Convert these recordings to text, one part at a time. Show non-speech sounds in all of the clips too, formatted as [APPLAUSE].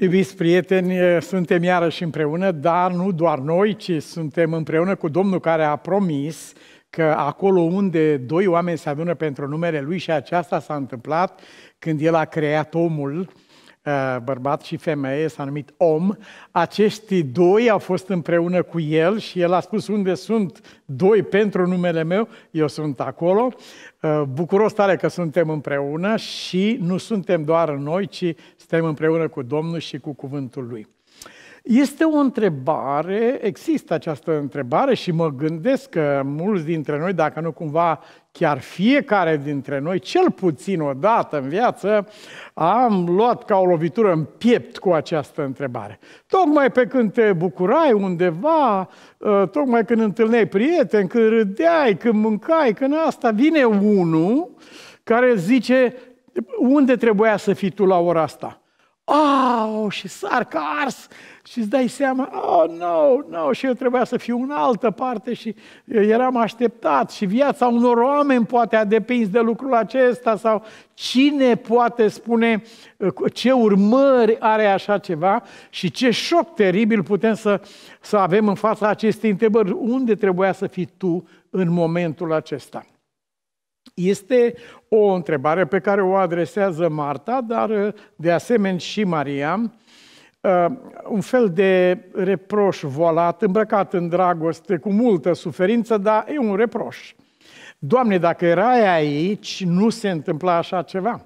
Iubiți prieteni, suntem iarăși împreună, dar nu doar noi, ci suntem împreună cu Domnul care a promis că acolo unde doi oameni se adună pentru numele Lui și aceasta s-a întâmplat când El a creat omul, Uh, bărbat și femeie, s-a numit om. Acești doi au fost împreună cu el și el a spus unde sunt doi pentru numele meu, eu sunt acolo. Uh, bucuros tare că suntem împreună și nu suntem doar noi, ci suntem împreună cu Domnul și cu cuvântul Lui. Este o întrebare, există această întrebare și mă gândesc că mulți dintre noi, dacă nu cumva chiar fiecare dintre noi, cel puțin o dată în viață, am luat ca o lovitură în piept cu această întrebare. Tocmai pe când te bucurai undeva, ă, tocmai când întâlneai prieteni, când râdeai, când mâncai, când asta, vine unul care zice unde trebuia să fii tu la ora asta? Au, și sar ca ars și îți dai seama, oh, no, no, și eu trebuia să fiu în altă parte și eram așteptat și viața unor oameni poate a depins de lucrul acesta sau cine poate spune ce urmări are așa ceva și ce șoc teribil putem să, să avem în fața acestei întrebări. Unde trebuia să fii tu în momentul acesta? Este o întrebare pe care o adresează Marta, dar de asemenea și Maria, Uh, un fel de reproș voalat, îmbrăcat în dragoste, cu multă suferință, dar e un reproș. Doamne, dacă erai aici, nu se întâmpla așa ceva.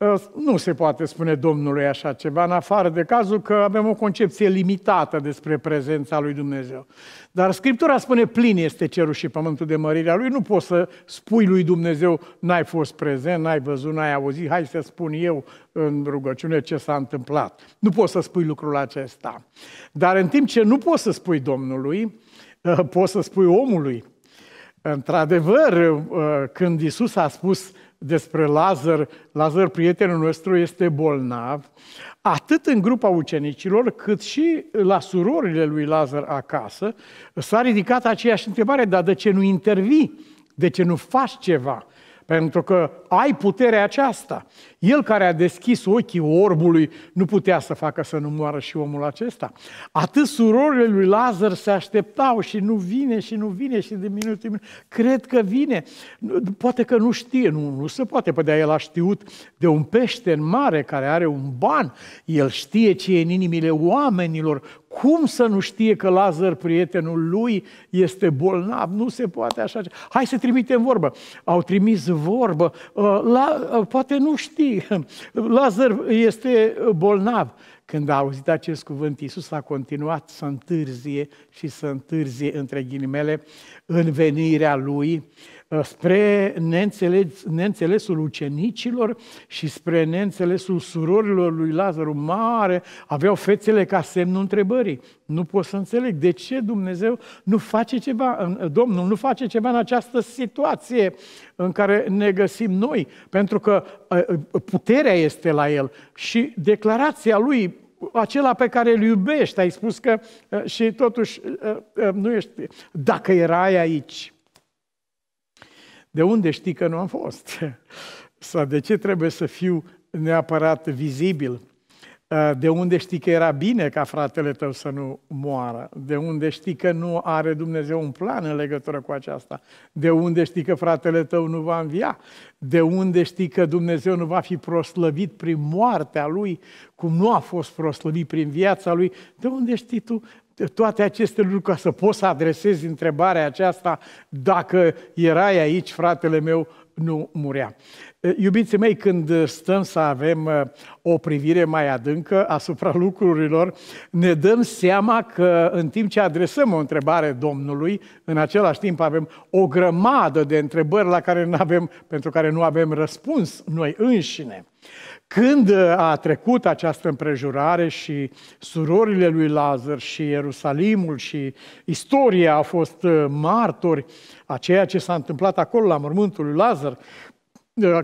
Ă, nu se poate spune Domnului așa ceva, în afară de cazul că avem o concepție limitată despre prezența lui Dumnezeu. Dar Scriptura spune plin este cerul și pământul de mărirea lui. Nu poți să spui lui Dumnezeu, n-ai fost prezent, n-ai văzut, n-ai auzit, hai să spun eu în rugăciune ce s-a întâmplat. Nu poți să spui lucrul acesta. Dar în timp ce nu poți să spui Domnului, ă, poți să spui omului. Într-adevăr, ă, când Isus a spus despre Lazar, Lazar, prietenul nostru, este bolnav, atât în grupa ucenicilor, cât și la surorile lui Lazar acasă, s-a ridicat aceeași întrebare, dar de ce nu intervii? De ce nu faci ceva? Pentru că ai puterea aceasta. El care a deschis ochii orbului nu putea să facă să nu moară și omul acesta. Atât surorile lui Lazar se așteptau și nu vine și nu vine și de minut în minut. Cred că vine. Poate că nu știe, nu, nu se poate. Păi de el a știut de un pește în mare care are un ban. El știe ce e în inimile oamenilor, cum să nu știe că Lazar, prietenul lui, este bolnav? Nu se poate așa. Hai să trimitem vorbă. Au trimis vorbă. Uh, la, uh, poate nu știi. [LAUGHS] Lazar este uh, bolnav. Când a auzit acest cuvânt, Iisus a continuat să întârzie și să întârzie, între ghinimele, în venirea lui Uh, spre neînțeles, neînțelesul ucenicilor și spre neînțelesul surorilor lui Lazaru mare, aveau fețele ca semnul întrebării. Nu pot să înțeleg de ce Dumnezeu nu face ceva, uh, Domnul nu face ceva în această situație în care ne găsim noi, pentru că uh, puterea este la el și declarația lui acela pe care îl iubești, ai spus că și totuși nu ești. Dacă erai aici, de unde știi că nu am fost? [LAUGHS] Sau de ce trebuie să fiu neapărat vizibil? Uh, de unde știi că era bine ca fratele tău să nu moară? De unde știi că nu are Dumnezeu un plan în legătură cu aceasta? De unde știi că fratele tău nu va învia? De unde știi că Dumnezeu nu va fi proslăvit prin moartea lui, cum nu a fost proslăvit prin viața lui? De unde știi tu toate aceste lucruri ca să poți să adresezi întrebarea aceasta dacă erai aici, fratele meu, nu murea. Iubiții mei, când stăm să avem o privire mai adâncă asupra lucrurilor, ne dăm seama că în timp ce adresăm o întrebare Domnului, în același timp avem o grămadă de întrebări la care nu avem, pentru care nu avem răspuns noi înșine. Când uh, a trecut această împrejurare și surorile lui Lazar și Ierusalimul și istoria a fost uh, martori a ceea ce s-a întâmplat acolo la mormântul lui Lazar,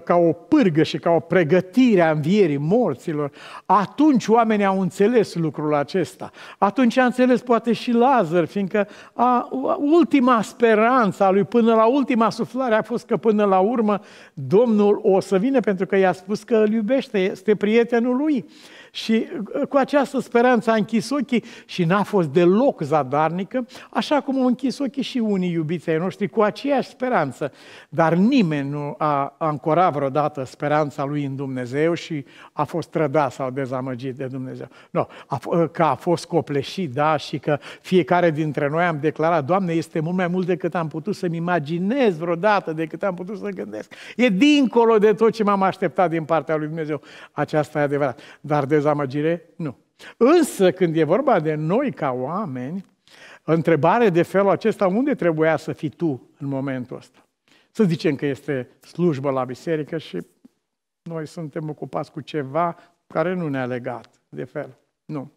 ca o pârgă și ca o pregătire a învierii morților, atunci oamenii au înțeles lucrul acesta. Atunci a înțeles poate și Lazar, fiindcă a, ultima speranță a lui până la ultima suflare a fost că până la urmă Domnul o să vină pentru că i-a spus că îl iubește, este prietenul lui. Și uh, cu această speranță a închis ochii și n-a fost deloc zadarnică, așa cum au închis ochii și unii iubiți ai noștri cu aceeași speranță. Dar nimeni nu a ancorat vreodată speranța lui în Dumnezeu și a fost trădat sau dezamăgit de Dumnezeu. Nu, no, uh, că a fost copleșit, da, și că fiecare dintre noi am declarat, Doamne, este mult mai mult decât am putut să-mi imaginez vreodată, decât am putut să gândesc. E dincolo de tot ce m-am așteptat din partea lui Dumnezeu. Aceasta e adevărat. Dar de dezamăgire? Nu. Însă când e vorba de noi ca oameni, întrebare de felul acesta, unde trebuia să fii tu în momentul ăsta? Să zicem că este slujbă la biserică și noi suntem ocupați cu ceva care nu ne-a legat de fel. Nu.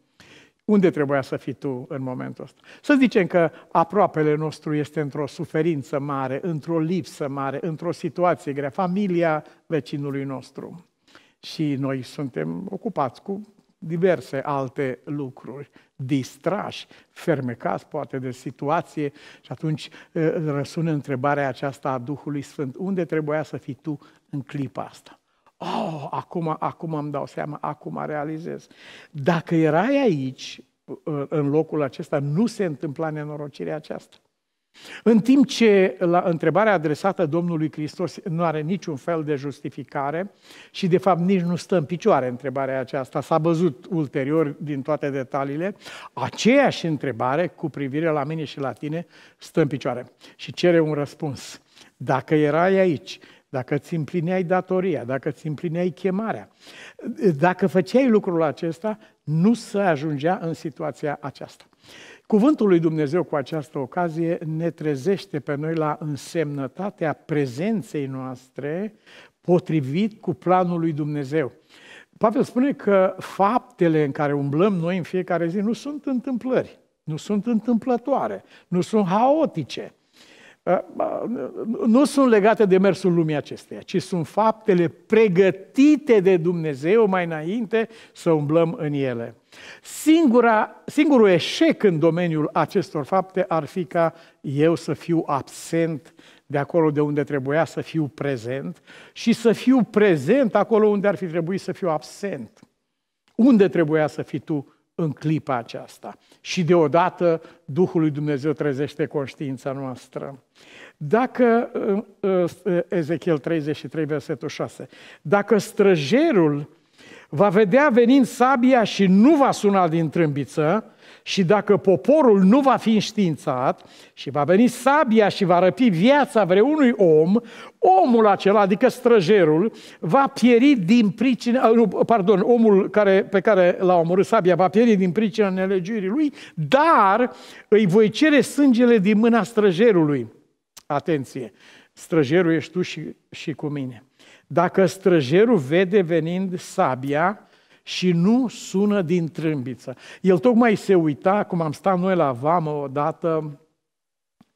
Unde trebuia să fii tu în momentul ăsta? Să zicem că aproapele nostru este într-o suferință mare, într-o lipsă mare, într-o situație grea, familia vecinului nostru și noi suntem ocupați cu diverse alte lucruri, distrași, fermecați poate de situație și atunci răsună întrebarea aceasta a Duhului Sfânt, unde trebuia să fii tu în clipa asta? Oh, acum, acum îmi dau seama, acum realizez. Dacă erai aici, în locul acesta, nu se întâmpla nenorocirea aceasta. În timp ce la întrebarea adresată Domnului Hristos nu are niciun fel de justificare și de fapt nici nu stă în picioare întrebarea aceasta, s-a văzut ulterior din toate detaliile, aceeași întrebare cu privire la mine și la tine stă în picioare și cere un răspuns. Dacă erai aici, dacă îți împlineai datoria, dacă îți împlineai chemarea, dacă făceai lucrul acesta, nu se ajungea în situația aceasta. Cuvântul lui Dumnezeu cu această ocazie ne trezește pe noi la însemnătatea prezenței noastre potrivit cu planul lui Dumnezeu. Pavel spune că faptele în care umblăm noi în fiecare zi nu sunt întâmplări, nu sunt întâmplătoare, nu sunt haotice, Uh, nu sunt legate de mersul lumii acesteia, ci sunt faptele pregătite de Dumnezeu mai înainte să umblăm în ele. Singura, singurul eșec în domeniul acestor fapte ar fi ca eu să fiu absent de acolo de unde trebuia să fiu prezent și să fiu prezent acolo unde ar fi trebuit să fiu absent. Unde trebuia să fii tu în clipa aceasta. Și deodată Duhul lui Dumnezeu trezește conștiința noastră. Dacă, uh, uh, Ezechiel 33, versetul 6, dacă străjerul va vedea venind sabia și nu va suna din trâmbiță, și dacă poporul nu va fi înștiințat și va veni sabia și va răpi viața vreunui om, omul acela, adică străjerul, va pieri din pricina, pardon, omul care, pe care l-a omorât sabia va pieri din pricina nelegiuirii lui, dar îi voi cere sângele din mâna străjerului. Atenție! Străjerul ești tu și, și cu mine. Dacă străjerul vede venind sabia, și nu sună din trâmbiță. El tocmai se uita, cum am stat noi la vamă odată,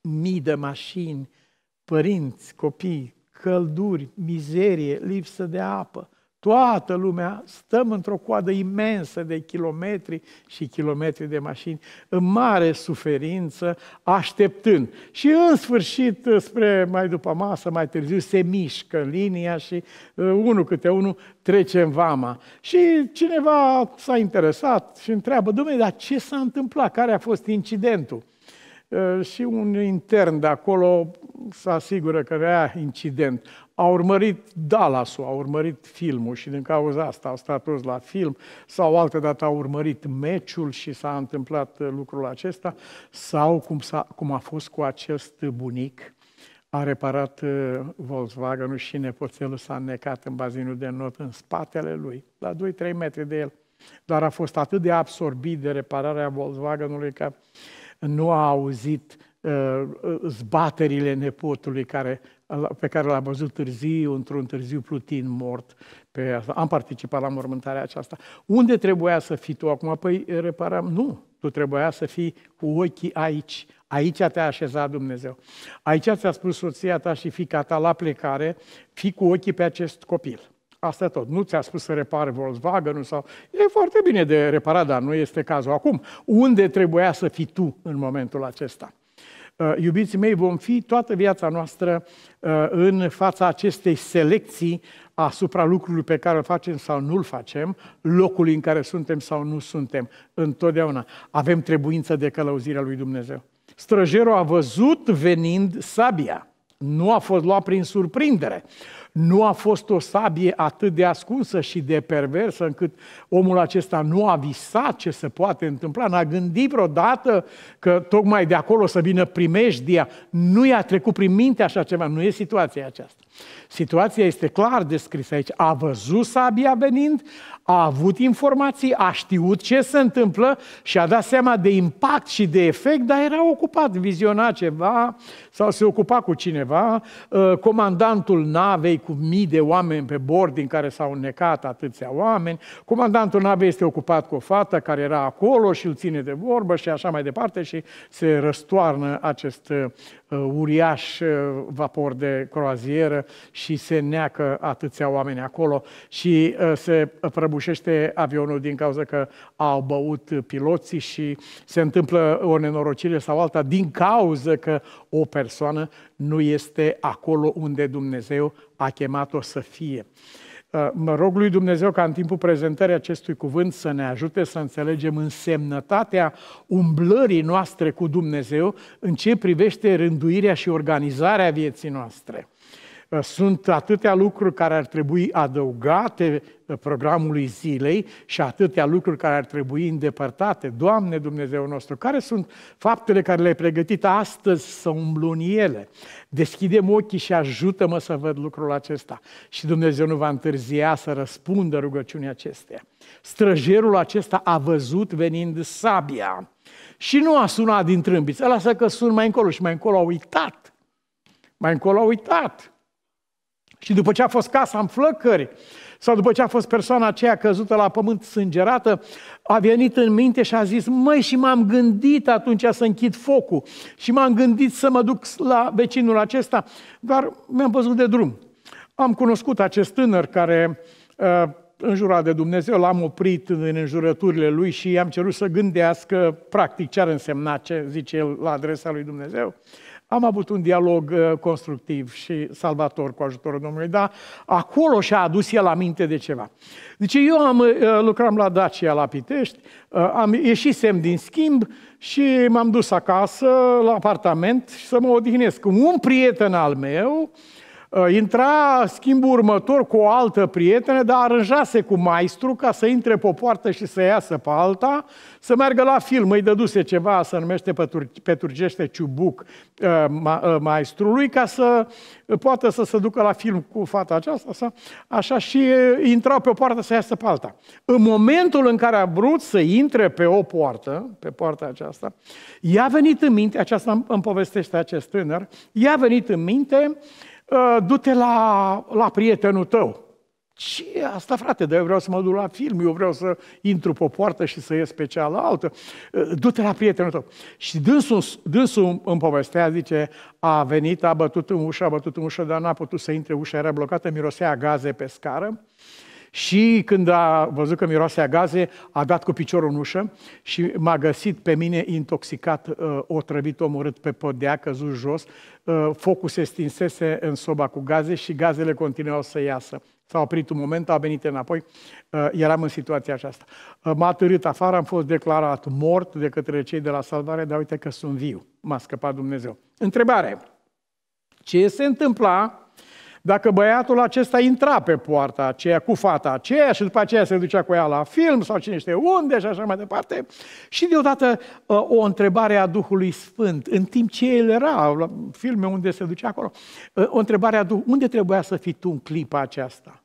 mii de mașini, părinți, copii, călduri, mizerie, lipsă de apă. Toată lumea stăm într-o coadă imensă de kilometri și kilometri de mașini, în mare suferință, așteptând. Și în sfârșit, spre mai după masă, mai târziu, se mișcă linia și uh, unul câte unul trece în vama. Și cineva s-a interesat și întreabă, dumne, dar ce s-a întâmplat? Care a fost incidentul? și un intern de acolo să asigură că avea incident. A urmărit Dallas-ul, a urmărit filmul și din cauza asta a stat toți la film sau altă dată a urmărit meciul și s-a întâmplat lucrul acesta sau cum, a cum a fost cu acest bunic a reparat Volkswagen-ul și nepoțelul s-a necat în bazinul de not în spatele lui, la 2-3 metri de el. Dar a fost atât de absorbit de repararea Volkswagen-ului că nu a auzit uh, uh, zbaterile nepotului care, pe care l-am văzut târziu, într-un târziu Plutin mort. Pe, am participat la mormântarea aceasta. Unde trebuia să fii tu acum? Păi reparam, nu. Tu trebuia să fii cu ochii aici. Aici te-a așezat Dumnezeu. Aici ți-a spus soția ta și fica ta la plecare, fii cu ochii pe acest copil. Asta e tot. Nu ți-a spus să repare Volkswagen sau... E foarte bine de reparat, dar nu este cazul acum. Unde trebuia să fii tu în momentul acesta? Uh, iubiții mei, vom fi toată viața noastră uh, în fața acestei selecții asupra lucrurilor pe care îl facem sau nu-l facem, locului în care suntem sau nu suntem. Întotdeauna avem trebuință de călăuzirea lui Dumnezeu. Străjerul a văzut venind sabia. Nu a fost luat prin surprindere. Nu a fost o sabie atât de ascunsă și de perversă încât omul acesta nu a visat ce se poate întâmpla, n-a gândit vreodată că tocmai de acolo să vină primejdia. Nu i-a trecut prin minte așa ceva, nu e situația aceasta. Situația este clar descrisă aici. A văzut sabia venind, a avut informații, a știut ce se întâmplă și a dat seama de impact și de efect, dar era ocupat, viziona ceva sau se ocupa cu cineva. Ă, comandantul navei cu mii de oameni pe bord din care s-au necat atâția oameni. Comandantul navei este ocupat cu o fată care era acolo și îl ține de vorbă și așa mai departe și se răstoarnă acest Uh, uriaș uh, vapor de croazieră și se neacă atâția oameni acolo și uh, se prăbușește avionul din cauza că au băut piloții și se întâmplă o nenorocire sau alta din cauza că o persoană nu este acolo unde Dumnezeu a chemat-o să fie. Uh, mă rog lui Dumnezeu ca în timpul prezentării acestui cuvânt să ne ajute să înțelegem însemnătatea umblării noastre cu Dumnezeu în ce privește rânduirea și organizarea vieții noastre. Ă, sunt atâtea lucruri care ar trebui adăugate ă, programului zilei și atâtea lucruri care ar trebui îndepărtate. Doamne Dumnezeu nostru, care sunt faptele care le-ai pregătit astăzi să umblu în ele? Deschidem ochii și ajută-mă să văd lucrul acesta. Și Dumnezeu nu va întârzia să răspundă rugăciunii acesteia. Străjerul acesta a văzut venind sabia și nu a sunat din trâmbiță. Lasă că sun mai încolo și mai încolo a uitat. Mai încolo a uitat. Și după ce a fost casa în flăcări, sau după ce a fost persoana aceea căzută la pământ sângerată, a venit în minte și a zis, măi, și m-am gândit atunci să închid focul și m-am gândit să mă duc la vecinul acesta, dar mi-am văzut de drum. Am cunoscut acest tânăr care uh, înjurat de Dumnezeu, l-am oprit în înjurăturile lui și i-am cerut să gândească practic ce ar însemna ce zice el la adresa lui Dumnezeu. Am avut un dialog uh, constructiv și salvator cu ajutorul Domnului, dar acolo și-a adus el aminte de ceva. Deci eu am, uh, lucram la Dacia, la Pitești, uh, am ieșit sem din schimb și m-am dus acasă, la apartament, și să mă odihnesc. Un prieten al meu, uh, Uh, intra schimbul următor cu o altă prietenă, dar aranjase cu maestru ca să intre pe o poartă și să iasă pe alta, să meargă la film. Îi dăduse ceva, se numește pe, turgește ciubuc uh, uh, maestrului, ca să poată să se ducă la film cu fata aceasta, așa, și intrau pe o poartă să iasă pe alta. În momentul în care a vrut să intre pe o poartă, pe poarta aceasta, i-a venit în minte, aceasta îmi povestește acest tânăr, i-a venit în minte uh, Ă, du-te la, la prietenul tău. Ce asta, frate? Dar eu vreau să mă duc la film, eu vreau să intru pe o poartă și să ies pe cealaltă. Ă, du-te la prietenul tău. Și dânsul, dânsul îmi povestea, zice, a venit, a bătut în ușă, a bătut în ușă, dar n-a putut să intre, ușa era blocată, mirosea gaze pe scară. Uh, și când a văzut că miroase a gaze, a dat cu piciorul în ușă și m-a găsit pe mine intoxicat, uh, otrăvit, omorât pe podea, căzut jos. Uh, focul se stinsese în soba cu gaze și gazele continuau să iasă. S-a oprit un moment, a venit înapoi, uh, eram în situația aceasta. M-a târât afară, am fost declarat mort de către cei de la salvare, dar uite că sunt viu, m-a scăpat Dumnezeu. Întrebare, ce se întâmpla dacă băiatul acesta intra pe poarta aceea cu fata aceea și după aceea se ducea cu ea la film sau cine știe unde și așa mai departe. Și deodată uh, o întrebare a Duhului Sfânt, în timp ce el era, la filme unde se ducea acolo, uh, o întrebare a Duhului, unde trebuia să fii tu în clipa aceasta?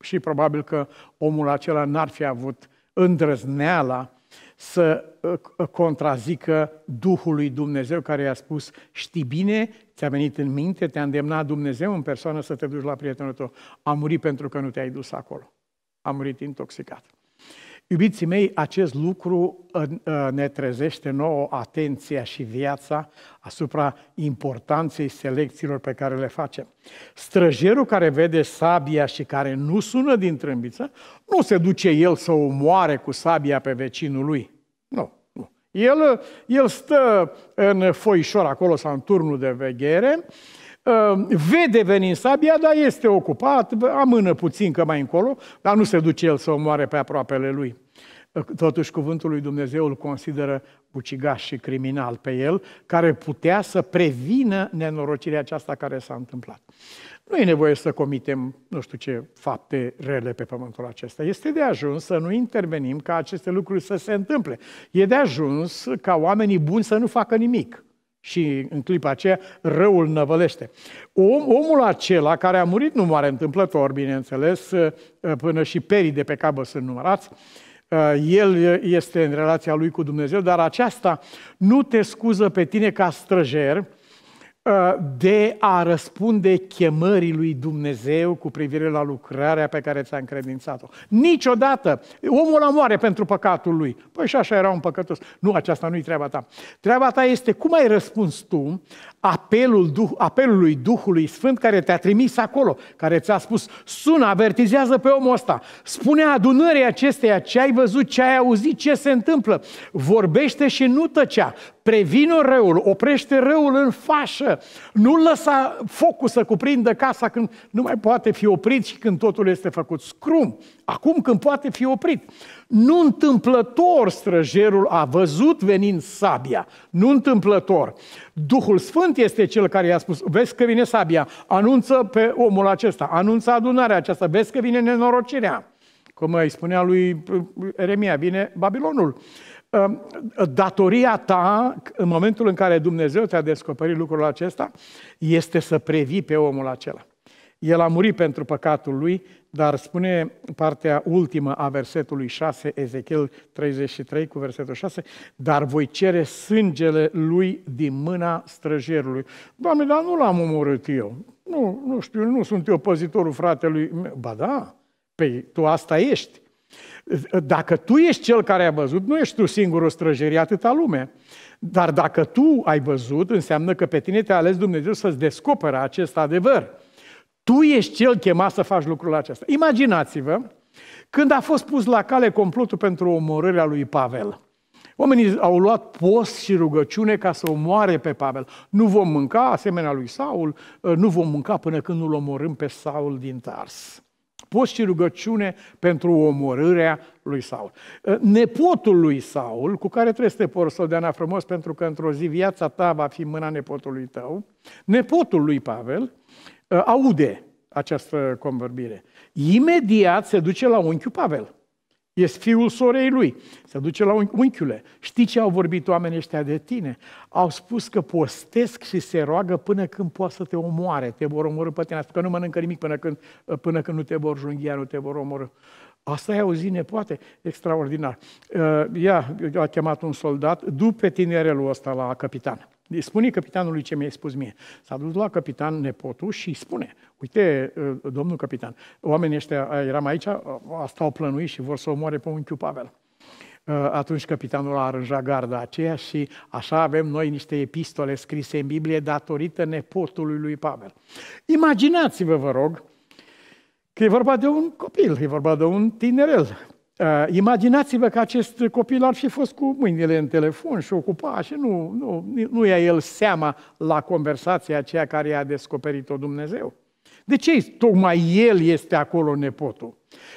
Și probabil că omul acela n-ar fi avut îndrăzneala să uh, uh, contrazică Duhul lui Dumnezeu care i-a spus, știi bine, ți-a venit în minte, te-a îndemnat Dumnezeu în persoană să te duci la prietenul tău. A murit pentru că nu te-ai dus acolo. A murit intoxicat. Iubiții mei, acest lucru uh, uh, ne trezește nouă atenția și viața asupra importanței selecțiilor pe care le facem. Străjerul care vede sabia și care nu sună din trâmbiță, nu se duce el să moare cu sabia pe vecinul lui. Nu, nu. El, uh, el stă în foișor acolo sau în turnul de veghere Ă, vede venind sabia, dar este ocupat, amână puțin că mai încolo, dar nu se duce el să omoare pe aproapele lui. Ă, totuși, cuvântul lui Dumnezeu îl consideră ucigaș și criminal pe el, care putea să prevină nenorocirea aceasta care s-a întâmplat. Nu e nevoie să comitem, nu știu ce, fapte rele pe pământul acesta. Este de ajuns să nu intervenim ca aceste lucruri să se întâmple. E de ajuns ca oamenii buni să nu facă nimic. Și în clipa aceea răul năvălește. Om, omul acela care a murit nu mare întâmplător, bineînțeles, uh, uh, până și perii de pe cabă sunt numărați, uh, el este în relația lui cu Dumnezeu, dar aceasta nu te scuză pe tine ca străjer Uh, de a răspunde chemării lui Dumnezeu cu privire la lucrarea pe care ți-a încredințat-o. Niciodată. Omul ăla moare pentru păcatul lui. Păi și așa era un păcătos. Nu, aceasta nu-i treaba ta. Treaba ta este cum ai răspuns tu apelul Duh, apelului Duhului Sfânt care te-a trimis acolo, care ți-a spus, sună, avertizează pe omul ăsta, spune adunării acesteia ce ai văzut, ce ai auzit, ce se întâmplă, vorbește și nu tăcea, previne răul, oprește răul în fașă, nu lăsa focul să cuprindă casa când nu mai poate fi oprit și când totul este făcut scrum acum când poate fi oprit. Nu întâmplător străjerul a văzut venind sabia, nu întâmplător. Duhul Sfânt este cel care i-a spus, vezi că vine sabia, anunță pe omul acesta, anunță adunarea aceasta, vezi că vine nenorocirea. Cum îi spunea lui uh, Eremia, vine Babilonul. Um, datoria ta, în momentul în care Dumnezeu ți-a descoperit lucrul acesta, este să previi pe omul acela. El a murit pentru păcatul lui, dar spune partea ultimă a versetului 6, Ezechiel 33 cu versetul 6, dar voi cere sângele lui din mâna străjerului. Doamne, dar nu l-am omorât eu. Nu, nu știu, nu sunt eu păzitorul fratelui meu. Ba da, pe păi tu asta ești. Dacă tu ești cel care a văzut, nu ești tu singurul străjer, e atâta lume. Dar dacă tu ai văzut, înseamnă că pe tine te-a ales Dumnezeu să-ți descopere acest adevăr. Tu ești cel chemat să faci lucrul acesta. Imaginați-vă când a fost pus la cale complotul pentru omorârea lui Pavel. Oamenii au luat post și rugăciune ca să omoare pe Pavel. Nu vom mânca, asemenea lui Saul, nu vom mânca până când nu-l omorâm pe Saul din Tars post și rugăciune pentru omorârea lui Saul. Ă, nepotul lui Saul, cu care trebuie să te dea frumos, pentru că într-o zi viața ta va fi mâna nepotului tău, nepotul lui Pavel ă, aude această convorbire. Imediat se duce la unchiul Pavel Ești fiul sorei lui. Se duce la unchiule. Știi ce au vorbit oamenii ăștia de tine? Au spus că postesc și se roagă până când poate să te omoare. Te vor omorâ pe tine. Că nu mănâncă nimic până când, până când nu te vor junghia, nu te vor omorâ. Asta ai auzit, zi poate? Extraordinar. Ea uh, a chemat un soldat, Du pe tinerelul ăsta la capitan. Deci spune capitanului ce mi-ai spus mie. S-a dus la capitan nepotul și spune, uite, uh, domnul capitan, oamenii ăștia, eram aici, asta au plănuit și vor să omoare pe unchiul Pavel. Uh, atunci capitanul a aranjat garda aceea și așa avem noi niște epistole scrise în Biblie datorită nepotului lui Pavel. Imaginați-vă, vă rog, că e vorba de un copil, e vorba de un tinerel Eh, imaginați-vă că acest copil ar fi fost cu mâinile în telefon și ocupa și nu, nu, nu ia el seama la conversația aceea care i-a descoperit-o Dumnezeu. De ce tocmai el este acolo nepotul?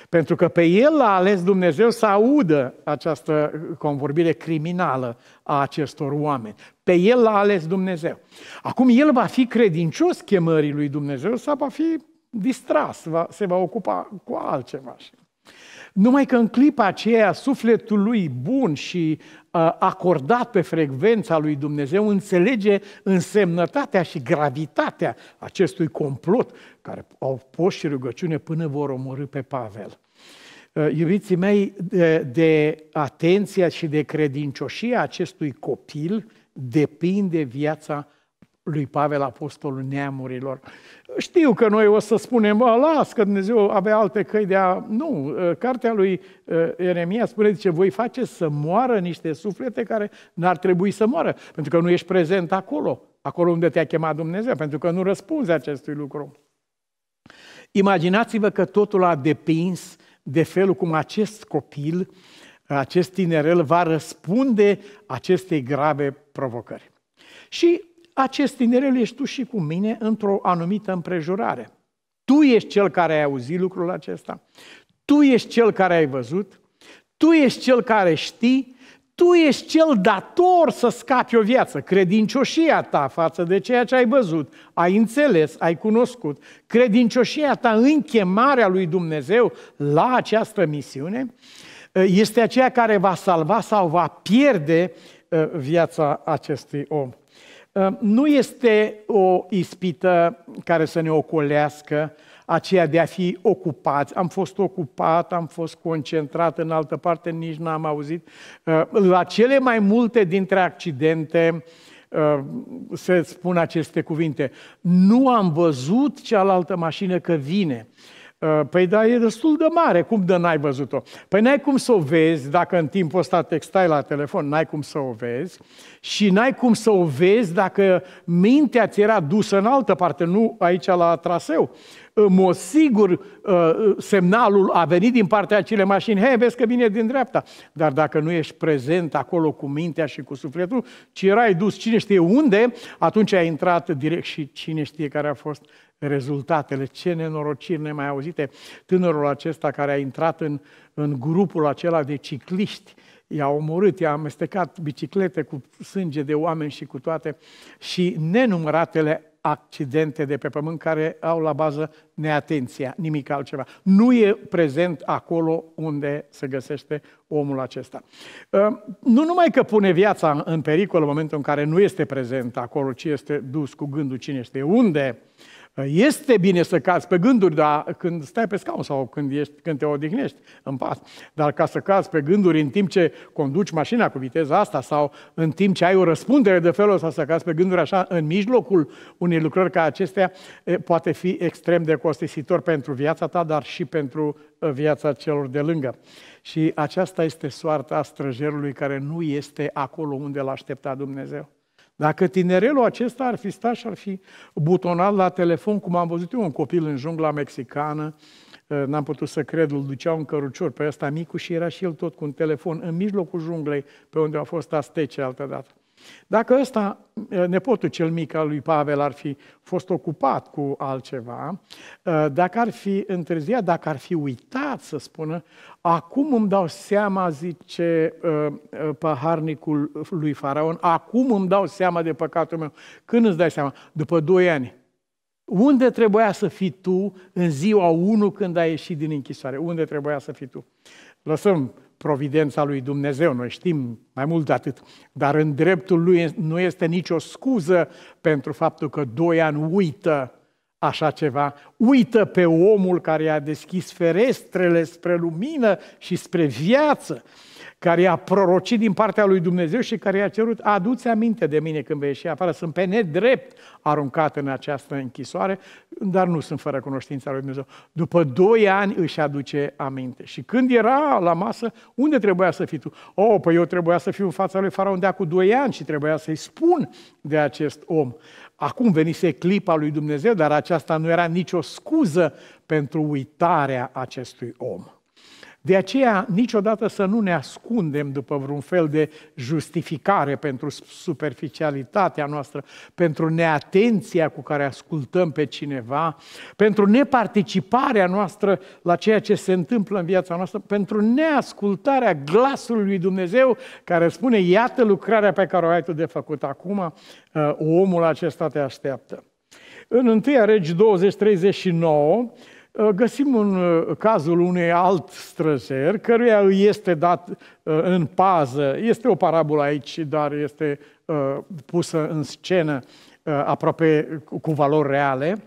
Pentru că pe el l-a ales Dumnezeu să audă această convorbire criminală a acestor oameni. Pe el l-a ales Dumnezeu. Acum el va fi credincios chemării lui Dumnezeu sau va fi distras, va, se va ocupa cu altceva. Numai că în clipa aceea, sufletul lui bun și uh, acordat pe frecvența lui Dumnezeu înțelege însemnătatea și gravitatea acestui complot care au pus și rugăciune până vor omorâ pe Pavel. Uh, iubiții mei, de, de atenția și de credincioșia acestui copil depinde viața lui Pavel Apostolul neamurilor. Știu că noi o să spunem, las că Dumnezeu avea alte căi de a... Nu, ă, cartea lui ă, Eremia spune, zice, voi face să moară niște suflete care n-ar trebui să moară, pentru că nu ești prezent acolo, acolo unde te-a chemat Dumnezeu, pentru că nu răspunzi acestui lucru. Imaginați-vă că totul a depins de felul cum acest copil, acest tinerel va răspunde acestei grave provocări. Și acest tinerel ești tu și cu mine într-o anumită împrejurare. Tu ești cel care ai auzit lucrul acesta, tu ești cel care ai văzut, tu ești cel care știi, tu ești cel dator să scapi o viață. Credincioșia ta față de ceea ce ai văzut, ai înțeles, ai cunoscut, credincioșia ta în chemarea lui Dumnezeu la această misiune, este aceea care va salva sau va pierde uh, viața acestui om. Ehm, nu este o ispită care să ne ocolească, aceea de a fi ocupați. Am fost ocupat, am fost concentrat în altă parte, nici n-am auzit. Ehm, la cele mai multe dintre accidente ehm, se spun aceste cuvinte. Nu am văzut cealaltă mașină că vine. Uh, păi da, e destul de mare, cum de n-ai văzut-o? Păi n-ai cum să o vezi, dacă în timpul ăsta te stai la telefon, n-ai cum să o vezi și n-ai cum să o vezi dacă mintea ți era dusă în altă parte, nu aici la traseu. În mod sigur, uh, semnalul a venit din partea acelei mașini, hei, vezi că vine din dreapta. Dar dacă nu ești prezent acolo cu mintea și cu sufletul, ci erai dus cine știe unde, atunci ai intrat direct și cine știe care a fost rezultatele, ce nenorociri nemai auzite. Tânărul acesta care a intrat în, în grupul acela de cicliști, i-a omorât, i-a amestecat biciclete cu sânge de oameni și cu toate și nenumăratele accidente de pe pământ care au la bază neatenția, nimic altceva. Nu e prezent acolo unde se găsește omul acesta. Ă, nu numai că pune viața în pericol în momentul în care nu este prezent acolo, ci este dus cu gândul cine este unde, este bine să cazi pe gânduri, dar când stai pe scaun sau când, ești, când te odihnești în pas. Dar ca să cazi pe gânduri în timp ce conduci mașina cu viteza asta sau în timp ce ai o răspundere de felul ăsta să cazi pe gânduri așa în mijlocul unei lucrări ca acestea, poate fi extrem de costisitor pentru viața ta, dar și pentru viața celor de lângă. Și aceasta este soarta străjerului care nu este acolo unde l-aștepta Dumnezeu. Dacă tinerelul acesta ar fi stat și ar fi butonat la telefon, cum am văzut eu un copil în jungla mexicană, eh, n-am putut să cred, îl ducea un cărucior pe păi ăsta micu și era și el tot cu un telefon în mijlocul junglei, pe unde a fost astece altădată. dată. Dacă ăsta, eh, nepotul cel mic al lui Pavel, ar fi fost ocupat cu altceva, eh, dacă ar fi întârziat, dacă ar fi uitat să spună, acum îmi dau seama, zice eh, paharnicul lui Faraon, acum îmi dau seama de păcatul meu. Când îți dai seama? După 2 ani. Unde trebuia să fii tu în ziua 1 când ai ieșit din închisoare? Unde trebuia să fii tu? Lăsăm providența lui Dumnezeu, noi știm mai mult de atât, dar în dreptul lui nu este nicio scuză pentru faptul că doi ani uită așa ceva, uită pe omul care i-a deschis ferestrele spre lumină și spre viață care i-a prorocit din partea lui Dumnezeu și care i-a cerut, aduți aminte de mine când vei ieși afară, sunt pe nedrept aruncat în această închisoare, dar nu sunt fără cunoștința lui Dumnezeu. După doi ani își aduce aminte. Și când era la masă, unde trebuia să fii tu? Oh, păi eu trebuia să fiu în fața lui Faraon de cu doi ani și trebuia să-i spun de acest om. Acum venise clipa lui Dumnezeu, dar aceasta nu era nicio scuză pentru uitarea acestui om. De aceea, niciodată să nu ne ascundem după vreun fel de justificare pentru superficialitatea noastră, pentru neatenția cu care ascultăm pe cineva, pentru neparticiparea noastră la ceea ce se întâmplă în viața noastră, pentru neascultarea glasului lui Dumnezeu care spune, iată lucrarea pe care o ai tu de făcut acum, uh, omul acesta te așteaptă. În 1 Regi 20, 39, Ă, găsim un, ă, cazul unei alt străjer, căruia îi este dat ă, în pază, este o parabolă aici, dar este pusă în scenă aproape cu valori reale,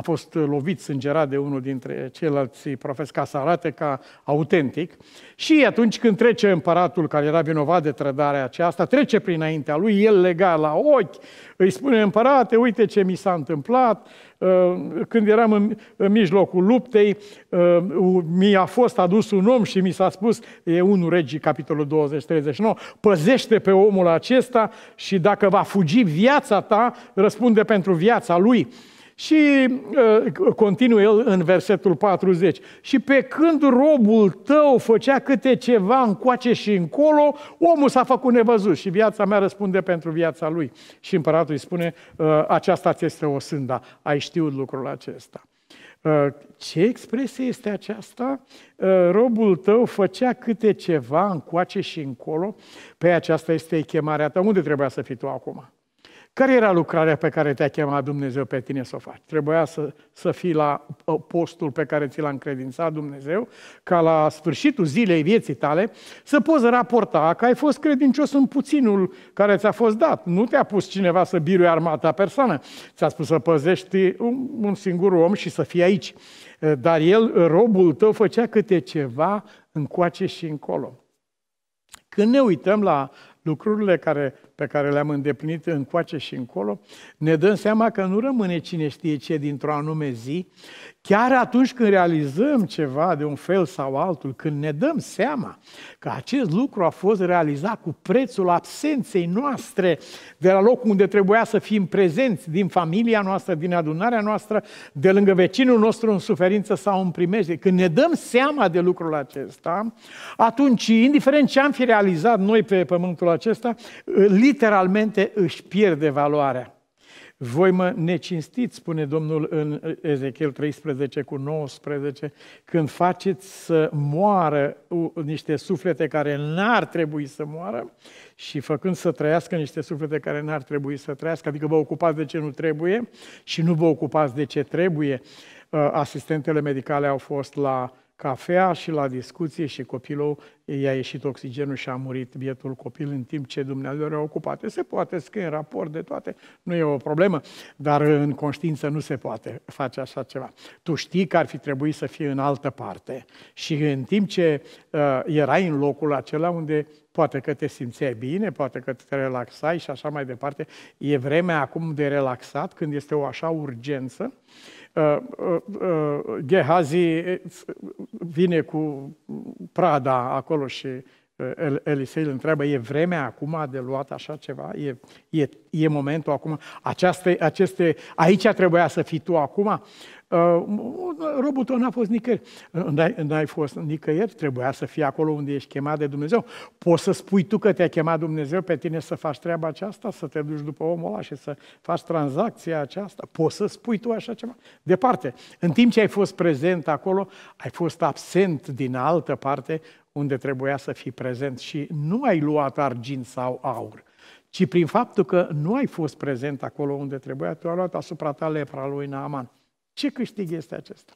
a fost uh, lovit, sângerat de unul dintre ceilalți profesori ca să arate ca autentic. Și atunci când trece împăratul care era vinovat de trădarea aceasta, trece prinaintea lui, el lega la ochi, îi spune împărate, uite ce mi s-a întâmplat, uh, când eram în, în mijlocul luptei, uh, mi-a fost adus un om și mi s-a spus, e unul regii, capitolul 20, 39, păzește pe omul acesta și dacă va fugi viața ta, răspunde pentru viața lui. Și uh, continuă el în versetul 40. Și pe când robul tău făcea câte ceva încoace și încolo, omul s-a făcut nevăzut și viața mea răspunde pentru viața lui. Și împăratul îi spune, uh, aceasta ți este o sânda, ai știut lucrul acesta. Uh, ce expresie este aceasta? Uh, robul tău făcea câte ceva încoace și încolo, pe păi aceasta este chemarea ta. Unde trebuia să fii tu acum? Care era lucrarea pe care te-a chemat Dumnezeu pe tine să o faci? Trebuia să, să fii la uh, postul pe care ți l-a încredințat Dumnezeu, ca la sfârșitul zilei vieții tale să poți raporta că ai fost credincios în puținul care ți-a fost dat. Nu te-a pus cineva să birui armata persoană. Ți-a spus să păzești un, un singur om și să fii aici. Uh, dar el, robul tău, făcea câte ceva încoace și încolo. Când ne uităm la lucrurile care pe care le-am îndeplinit încoace și încolo, ne dăm seama că nu rămâne cine știe ce dintr-o anume zi, chiar atunci când realizăm ceva de un fel sau altul, când ne dăm seama că acest lucru a fost realizat cu prețul absenței noastre de la locul unde trebuia să fim prezenți, din familia noastră, din adunarea noastră, de lângă vecinul nostru în suferință sau în primejde. Când ne dăm seama de lucrul acesta, atunci, indiferent ce am fi realizat noi pe pământul acesta, literalmente își pierde valoarea. Voi mă necinstiți, spune Domnul în Ezechiel 13 cu 19, când faceți să moară niște suflete care n-ar trebui să moară și făcând să trăiască niște suflete care n-ar trebui să trăiască, adică vă ocupați de ce nu trebuie și nu vă ocupați de ce trebuie. Uh, asistentele medicale au fost la cafea și la discuție și copilul i-a ieșit oxigenul și a murit bietul copil în timp ce Dumnezeu era ocupat. Se poate scrie în raport de toate, nu e o problemă, dar în conștiință nu se poate face așa ceva. Tu știi că ar fi trebuit să fie în altă parte și în timp ce uh, erai în locul acela unde poate că te simțeai bine, poate că te relaxai și așa mai departe, e vremea acum de relaxat când este o așa urgență, uh, Ă, ă, ă, Gehazi vine cu prada acolo și Elisei îl întreabă, e vremea acum de luat așa ceva? E, e, e momentul acum? Aceaste, aceste, aici trebuia să fii tu acum? Uh, Robul tău n-a fost nicăieri. Uh, n-ai, fost nicăieri, trebuia să fii acolo unde ești chemat de Dumnezeu. Poți să spui tu că te-a chemat Dumnezeu pe tine să faci treaba aceasta, să te duci după omul ăla și să faci tranzacția aceasta? Poți să spui tu așa ceva? Departe, în timp ce ai fost prezent acolo, ai fost absent din altă parte unde trebuia să fii prezent și nu ai luat argint sau aur ci prin faptul că nu ai fost prezent acolo unde trebuia, tu ai luat asupra ta lepra lui Naaman. Ce câștig este acesta?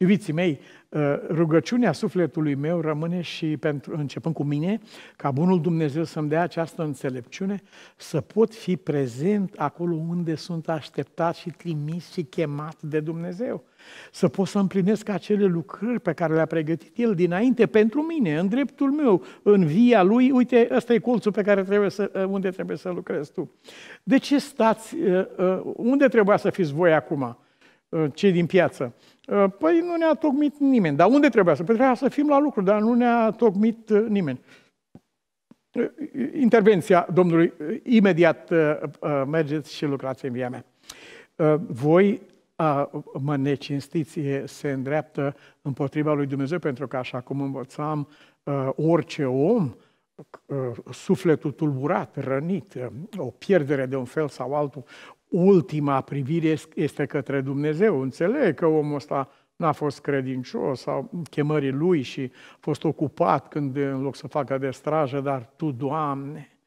Iubiții mei, uh, rugăciunea sufletului meu rămâne și pentru, începând cu mine, ca bunul Dumnezeu să-mi dea această înțelepciune, să pot fi prezent acolo unde sunt așteptat și trimis și chemat de Dumnezeu. Să pot să împlinesc acele lucrări pe care le-a pregătit El dinainte pentru mine, în dreptul meu, în via Lui. Uite, ăsta e colțul pe care trebuie să, uh, unde trebuie să lucrezi tu. De ce stați, uh, unde trebuia să fiți voi acum? Uh, cei din piață. Uh, păi nu ne-a tocmit nimeni. Dar unde trebuia să? Păi trebuia să fim la lucru, dar nu ne-a tocmit uh, nimeni. Intervenția Domnului, imediat mergeți și lucrați în via mea. Voi mă necinstiți se îndreaptă împotriva lui Dumnezeu, pentru că așa cum învățam, orice om sufletul tulburat, rănit, o pierdere de un fel sau altul, ultima privire este către Dumnezeu. Înțeleg că omul ăsta n-a fost credincios sau chemării lui și a fost ocupat când în loc să facă de strajă, dar Tu, Doamne,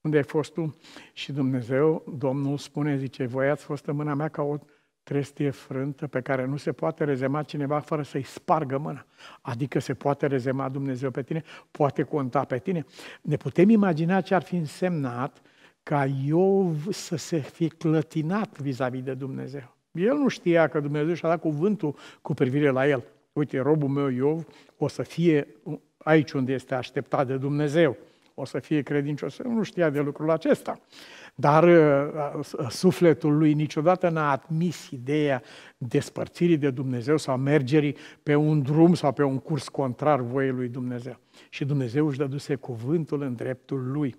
unde ai fost Tu? Și Dumnezeu, Domnul spune, zice, voi ați fost în mâna mea ca o trestie frântă pe care nu se poate rezema cineva fără să-i spargă mâna. Adică se poate rezema Dumnezeu pe tine, poate conta pe tine. Ne putem imagina ce ar fi însemnat uh, ca Iov să se fi clătinat vis-a-vis de Dumnezeu. El nu știa că Dumnezeu și-a dat cuvântul cu privire la el. Uite, robul meu Iov o să fie aici unde este așteptat de Dumnezeu. O să fie credincios. Nu știa de lucrul acesta. Dar uh, uh, sufletul lui niciodată n-a admis ideea despărțirii de Dumnezeu sau mergerii pe un drum sau pe un curs contrar voiei lui Dumnezeu. Și Dumnezeu își dăduse cuvântul în dreptul lui.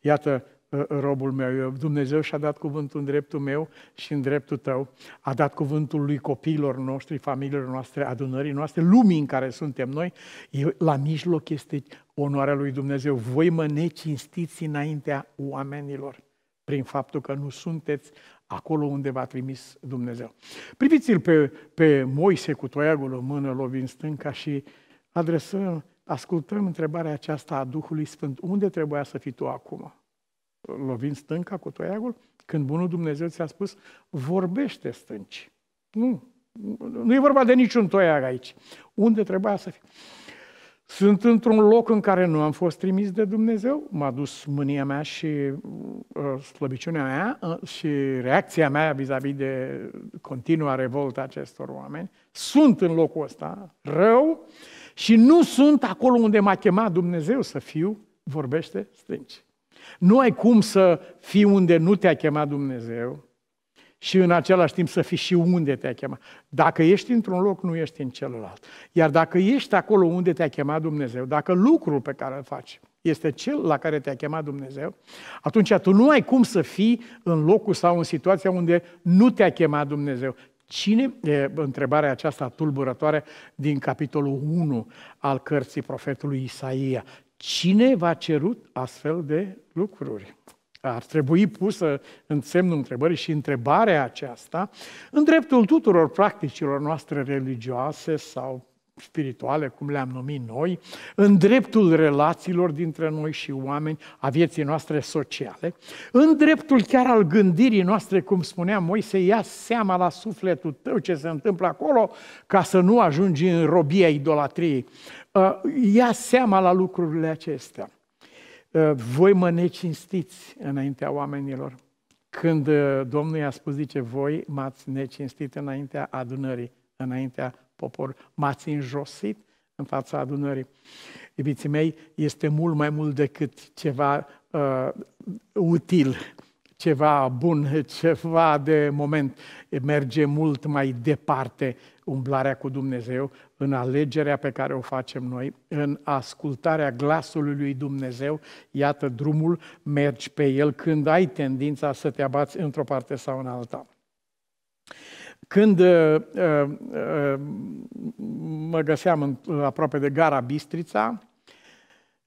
Iată Ă, robul meu, Dumnezeu și-a dat cuvântul în dreptul meu și în dreptul tău, a dat cuvântul lui copiilor noștri, familiilor noastre, adunării noastre, lumii în care suntem noi, eu, la mijloc este onoarea lui Dumnezeu. Voi mă necinstiți înaintea oamenilor prin faptul că nu sunteți acolo unde v-a trimis Dumnezeu. Priviți-l pe, pe Moise cu toiagul în mână, lovind stânca și adresăm, ascultăm întrebarea aceasta a Duhului Sfânt. Unde trebuia să fii tu acum? lovind stânca cu toiagul, când bunul Dumnezeu ți-a spus, vorbește stânci. Nu. Nu e vorba de niciun toiag aici. Unde trebuia să fie? Sunt într-un loc în care nu am fost trimis de Dumnezeu, m-a dus mânia mea și uh, slăbiciunea mea uh, și reacția mea vis-a-vis de continua revoltă acestor oameni. Sunt în locul ăsta rău și nu sunt acolo unde m-a chemat Dumnezeu să fiu, vorbește stânci. Nu ai cum să fii unde nu te-a chemat Dumnezeu și în același timp să fii și unde te-a chemat. Dacă ești într-un loc, nu ești în celălalt. Iar dacă ești acolo unde te-a chemat Dumnezeu, dacă lucrul pe care îl faci este cel la care te-a chemat Dumnezeu, atunci tu nu ai cum să fii în locul sau în situația unde nu te-a chemat Dumnezeu. Cine, e întrebarea aceasta tulburătoare din capitolul 1 al cărții profetului Isaia, Cine v-a cerut astfel de lucruri? Ar trebui pusă în semnul întrebării și întrebarea aceasta în dreptul tuturor practicilor noastre religioase sau spirituale, cum le-am numit noi, în dreptul relațiilor dintre noi și oameni, a vieții noastre sociale, în dreptul chiar al gândirii noastre, cum spunea Moise, ia seama la sufletul tău ce se întâmplă acolo ca să nu ajungi în robia idolatriei. Uh, ia seama la lucrurile acestea. Uh, voi mă necinstiți înaintea oamenilor. Când uh, Domnul i-a spus, zice, voi m-ați necinstit înaintea adunării, înaintea poporului, m-ați înjosit în fața adunării. Iubiții mei, este mult mai mult decât ceva uh, util, ceva bun, [LAUGHS] ceva de moment. Merge mult mai departe umblarea cu Dumnezeu în alegerea pe care o facem noi, în ascultarea glasului lui Dumnezeu, iată drumul, mergi pe el când ai tendința să te abați într-o parte sau în alta. Când uh, uh, uh, mă găseam în, aproape de gara Bistrița,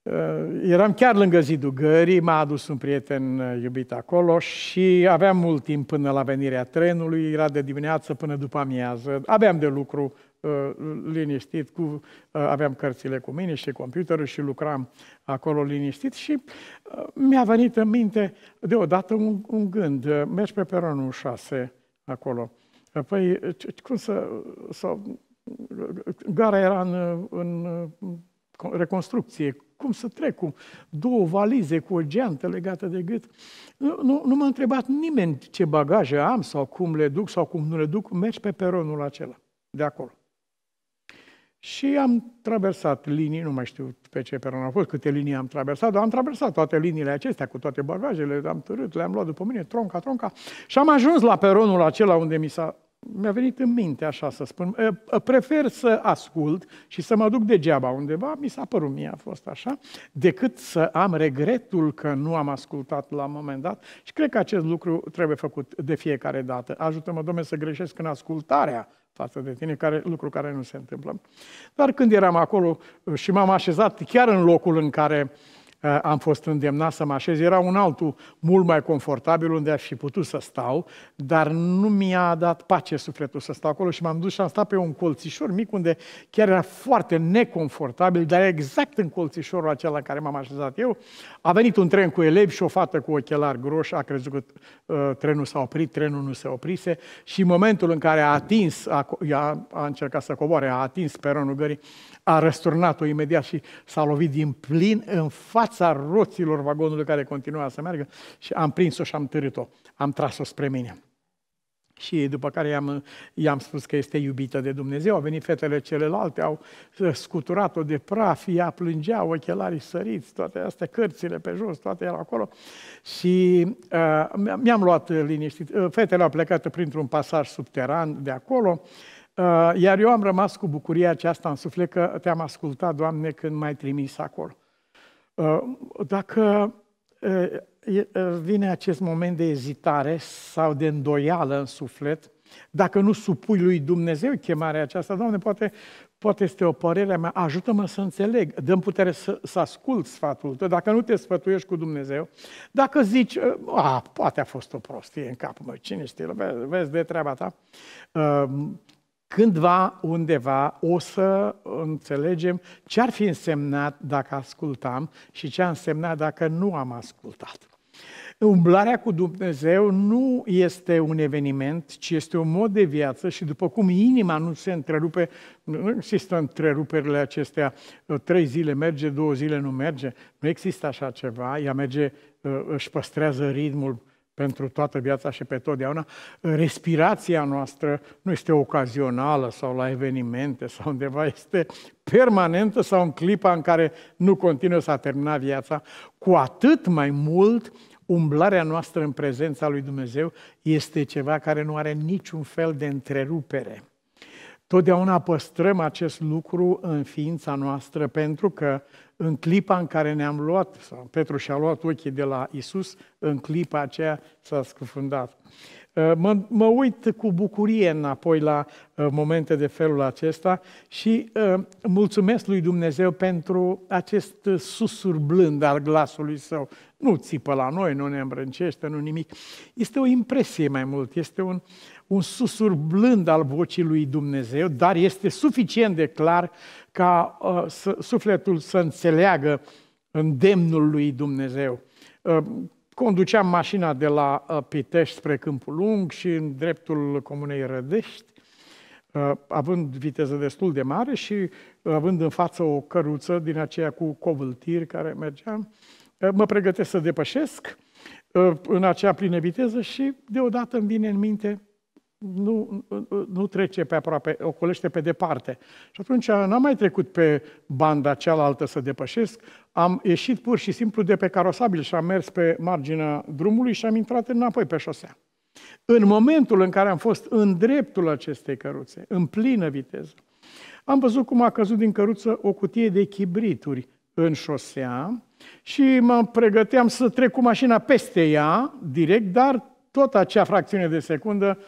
uh, eram chiar lângă zidul gării, m-a adus un prieten uh, iubit acolo și aveam mult timp până la venirea trenului, era de dimineață până după amiază, aveam de lucru Uh, liniștit, cu, uh, aveam cărțile cu mine și computerul și lucram acolo liniștit și uh, mi-a venit în minte deodată un, un gând, mergi pe peronul 6 acolo. Păi, cum să... să gara era în, în reconstrucție, cum să trec cu două valize cu o geantă legată de gât. Nu, nu, nu m-a întrebat nimeni ce bagaje am sau cum le duc sau cum nu le duc, mergi pe peronul acela de acolo. Și am traversat linii, nu mai știu pe ce peron a fost, câte linii am traversat, dar am traversat toate liniile acestea cu toate bagajele, am târât, le-am luat după mine, tronca, tronca. Și am ajuns la peronul acela unde mi s-a mi-a venit în minte, așa să spun, prefer să ascult și să mă duc degeaba undeva, mi s-a părut mie, a fost așa, decât să am regretul că nu am ascultat la un moment dat și cred că acest lucru trebuie făcut de fiecare dată. Ajută-mă, Doamne, să greșesc în ascultarea față de tine, care, lucru care nu se întâmplă. Dar când eram acolo uh, și m-am așezat chiar în locul în care uh, Eh, am fost îndemnat să mă așez. Era un altul mult mai confortabil unde aș fi putut să stau, dar nu mi-a dat pace sufletul să stau acolo și m-am dus și am stat pe un colțișor mic unde chiar era foarte neconfortabil, dar exact în colțișorul acela în care m-am așezat eu, a venit un tren cu elevi și o fată cu ochelari groși, a crezut că uh, trenul s-a oprit, trenul nu se oprise și în momentul în care a atins, a, a, a încercat să coboare, a atins peronul gării, a răsturnat-o imediat și s-a lovit din plin în fața roților vagonului care continua să meargă și am prins-o și am târât-o, am tras-o spre mine. Și după care i-am, i-am spus că este iubită de Dumnezeu, au venit fetele celelalte, au scuturat-o de praf, ea plângea, ochelarii săriți, toate astea, cărțile pe jos, toate erau acolo. Și uh, mi-am luat liniștit, uh, fetele au plecat printr-un pasaj subteran de acolo, uh, Uh, iar eu am rămas cu bucuria aceasta în suflet că te-am ascultat, Doamne, când m-ai trimis acolo. Uh, dacă uh, vine acest moment de ezitare sau de îndoială în suflet, dacă nu supui lui Dumnezeu chemarea aceasta, Doamne, poate, poate este o părere mea, ajută-mă să înțeleg, dă-mi putere să, să ascult sfatul tău, dacă nu te sfătuiești cu Dumnezeu, dacă zici, a, poate a fost o prostie în capul meu, cine știe, vezi de treaba ta, cândva, undeva, o să înțelegem ce ar fi însemnat dacă ascultam și ce a însemnat dacă nu am ascultat. Umblarea cu Dumnezeu nu este un eveniment, ci este un mod de viață și după cum inima nu se întrerupe, nu există întreruperile acestea, trei zile merge, două zile nu merge, nu există așa ceva, ea merge, își păstrează ritmul pentru toată viața și pe totdeauna, respirația noastră nu este ocazională sau la evenimente sau undeva, este permanentă sau în clipa în care nu continuă să a terminat viața, cu atât mai mult umblarea noastră în prezența lui Dumnezeu este ceva care nu are niciun fel de întrerupere. Totdeauna păstrăm acest lucru în ființa noastră pentru că în clipa în care ne-am luat, sau Petru și-a luat ochii de la Isus, în clipa aceea s-a scufundat. Eh, mă, mă uit cu bucurie înapoi la eh, momente de felul acesta și eh, mulțumesc lui Dumnezeu pentru acest susur blând al glasului său. Nu țipă la noi, nu ne îmbrâncește, nu nimic. Este o impresie mai mult, este un, un susur blând al vocii lui Dumnezeu, dar este suficient de clar ca uh, să, sufletul să înțeleagă îndemnul lui Dumnezeu Conduceam mașina de la uh, Pitești spre Câmpul Lung și în dreptul Comunei Rădești, uh, având viteză destul de mare și uh, având în față o căruță din aceea cu covâltiri care mergea, mă pregătesc să depășesc în acea plină viteză și deodată îmi vine în minte nu, nu trece pe aproape, ocolește pe departe. Și atunci n-am mai trecut pe banda cealaltă să depășesc, am ieșit pur și simplu de pe carosabil și am mers pe marginea drumului și am intrat înapoi pe șosea. În momentul în care am fost în dreptul acestei căruțe, în plină viteză, am văzut cum a căzut din căruță o cutie de chibrituri în șosea și mă pregăteam să trec cu mașina peste ea direct, dar tot acea fracțiune de secundă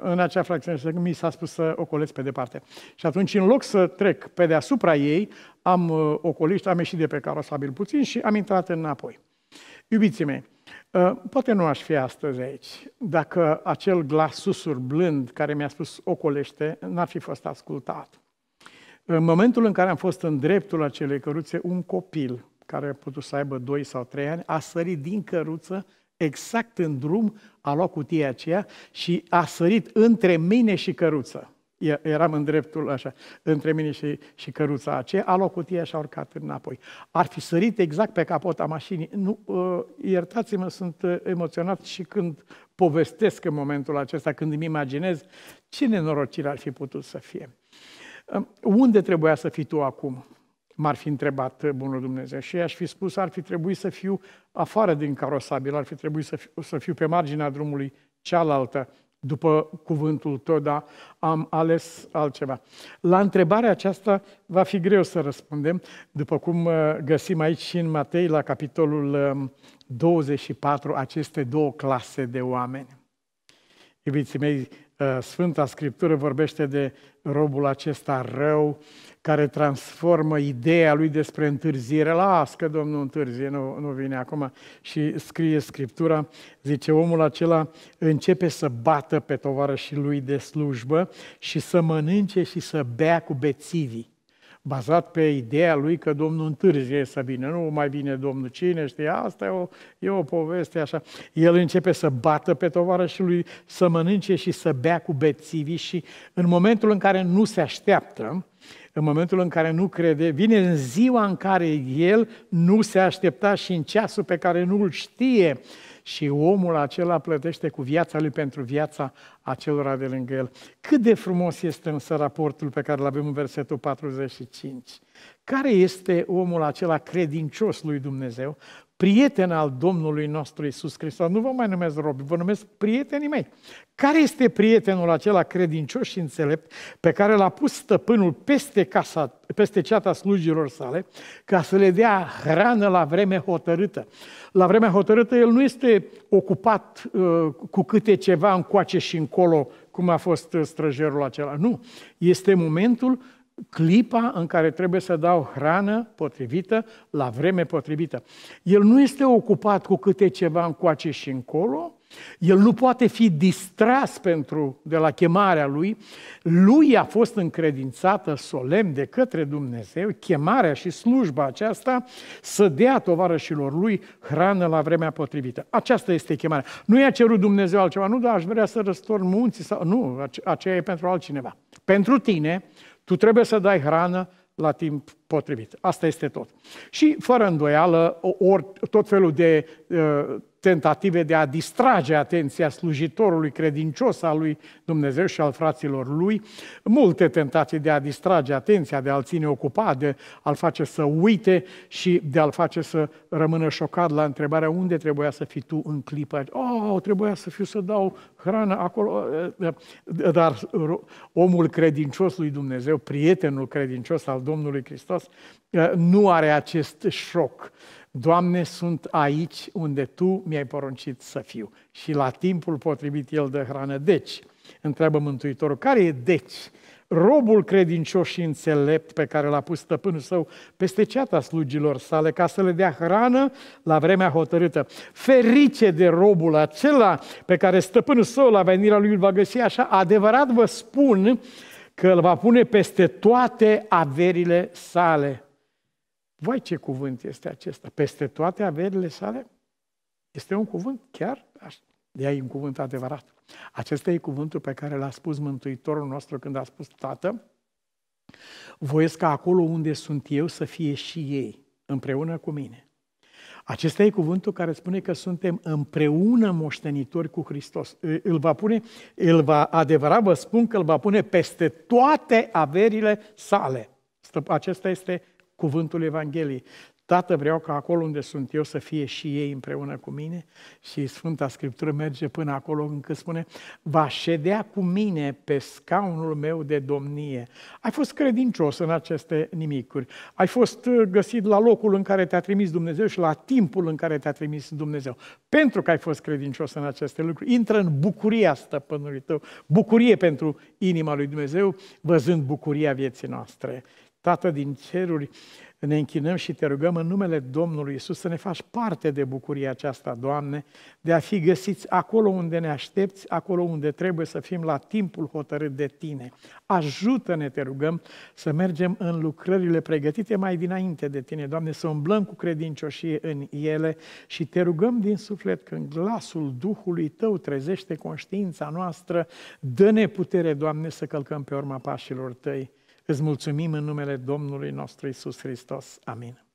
în acea fracțiune de secundă, mi s-a spus să o colesc pe departe. Și atunci, în loc să trec pe deasupra ei, am uh, ocolit, am ieșit de pe carosabil puțin și am intrat înapoi. Iubiții mei, uh, poate nu aș fi astăzi aici dacă acel glas susur blând care mi-a spus ocolește n-ar fi fost ascultat. În momentul în care am fost în dreptul acelei căruțe, un copil care a putut să aibă 2 sau 3 ani, a sărit din căruță exact în drum, a luat cutia aceea și a sărit între mine și căruță. Eram în dreptul așa, între mine și, și căruța aceea, a luat cutia și a urcat înapoi. Ar fi sărit exact pe capota mașinii. Nu, uh, iertați-mă, sunt ă, emoționat și când povestesc în momentul acesta, când îmi imaginez ce nenorocire ar fi putut să fie. Uh, unde trebuia să fii tu acum? m-ar fi întrebat uh, bunul Dumnezeu. Și aș fi spus, ar fi trebuit să fiu afară din carosabil, ar fi trebuit să fiu, să fiu pe marginea drumului cealaltă, după cuvântul tău, dar am ales altceva. La întrebarea aceasta va fi greu să răspundem, după cum uh, găsim aici și în Matei, la capitolul 24, um, aceste două clase de oameni. Iubiții mei, Eh, Sfânta Scriptură vorbește de robul acesta rău, care transformă ideea lui despre întârziere. Las că Domnul întârzie, nu, nu vine acum. Și scrie Scriptura, zice, omul acela începe să bată pe tovarășii lui de slujbă și să mănânce și să bea cu bețivii bazat pe ideea lui că Domnul întârzie să vină, nu mai vine Domnul cine, știe, asta e o, e o poveste așa. El începe să bată pe tovarășul lui, să mănânce și să bea cu bețivii și în momentul în care nu se așteaptă, în momentul în care nu crede, vine în ziua în care el nu se aștepta și în ceasul pe care nu îl știe, și omul acela plătește cu viața lui pentru viața acelora de lângă el. Cât de frumos este însă raportul pe care îl avem în versetul 45. Care este omul acela credincios lui Dumnezeu, prieten al Domnului nostru Isus Hristos. Nu vă mai numesc robi, vă numesc prietenii mei. Care este prietenul acela credincios și înțelept pe care l-a pus stăpânul peste, casa, peste ceata slujilor sale ca să le dea hrană la vreme hotărâtă? La vremea hotărâtă el nu este ocupat uh, cu câte ceva încoace și încolo, cum a fost uh, străjerul acela. Nu, este momentul clipa în care trebuie să dau hrană potrivită, la vreme potrivită. El nu este ocupat cu câte ceva încoace și încolo, el nu poate fi distras pentru, de la chemarea lui. Lui a fost încredințată solemn de către Dumnezeu chemarea și slujba aceasta să dea tovarășilor lui hrană la vremea potrivită. Aceasta este chemarea. Nu i-a cerut Dumnezeu altceva, nu, dar aș vrea să răstorn munții sau... Nu, aceea e pentru altcineva. Pentru tine, tu trebuie să dai hrană la timp potrivit. Asta este tot. Și, fără îndoială, ori, tot felul de uh, tentative de a distrage atenția slujitorului credincios al lui Dumnezeu și al fraților lui, multe tentații de a distrage atenția, de a-l ține ocupat, de a-l face să uite și de a-l face să rămână șocat la întrebarea unde trebuia să fii tu în clipă. Oh, trebuia să fiu să dau hrană acolo. Dar omul credincios lui Dumnezeu, prietenul credincios al Domnului Hristos, Hristos nu are acest șoc. Doamne, sunt aici unde Tu mi-ai poruncit să fiu. Și la timpul potrivit El de hrană. Deci, întreabă Mântuitorul, care e deci? Robul credincios și înțelept pe care l-a pus stăpânul său peste ceata slugilor sale ca să le dea hrană la vremea hotărâtă. Ferice de robul acela pe care stăpânul său la venirea lui îl va găsi așa. Adevărat vă spun că îl va pune peste toate averile sale. Vai, ce cuvânt este acesta? Peste toate averile sale? Este un cuvânt chiar, de ai un cuvânt adevărat. Acesta e cuvântul pe care l-a spus Mântuitorul nostru când a spus, Tată, voiesc ca acolo unde sunt eu să fie și ei, împreună cu mine. Acesta e cuvântul care spune că suntem împreună moștenitori cu Hristos. Îl va pune, îl va adevăra, vă spun că îl va pune peste toate averile sale. Acesta este cuvântul Evangheliei. Tată, vreau ca acolo unde sunt eu să fie și ei împreună cu mine. Și Sfânta Scriptură merge până acolo încât spune, va ședea cu mine pe scaunul meu de domnie. Ai fost credincios în aceste nimicuri. Ai fost uh, găsit la locul în care te-a trimis Dumnezeu și la timpul în care te-a trimis Dumnezeu. Pentru că ai fost credincios în aceste lucruri, intră în bucuria stăpânului tău, bucurie pentru inima lui Dumnezeu, văzând bucuria vieții noastre. Tată din ceruri, uh, ne închinăm și te rugăm în numele Domnului Isus să ne faci parte de bucuria aceasta, Doamne, de a fi găsiți acolo unde ne aștepți, acolo unde trebuie să fim la timpul hotărât de Tine. Ajută-ne, te rugăm, să mergem în lucrările pregătite mai dinainte de Tine, Doamne, să umblăm cu credincioșie în ele și te rugăm din suflet când glasul Duhului Tău trezește conștiința noastră, dă-ne putere, Doamne, să călcăm pe urma pașilor Tăi Îți mulțumim în numele Domnului nostru Isus Hristos. Amin.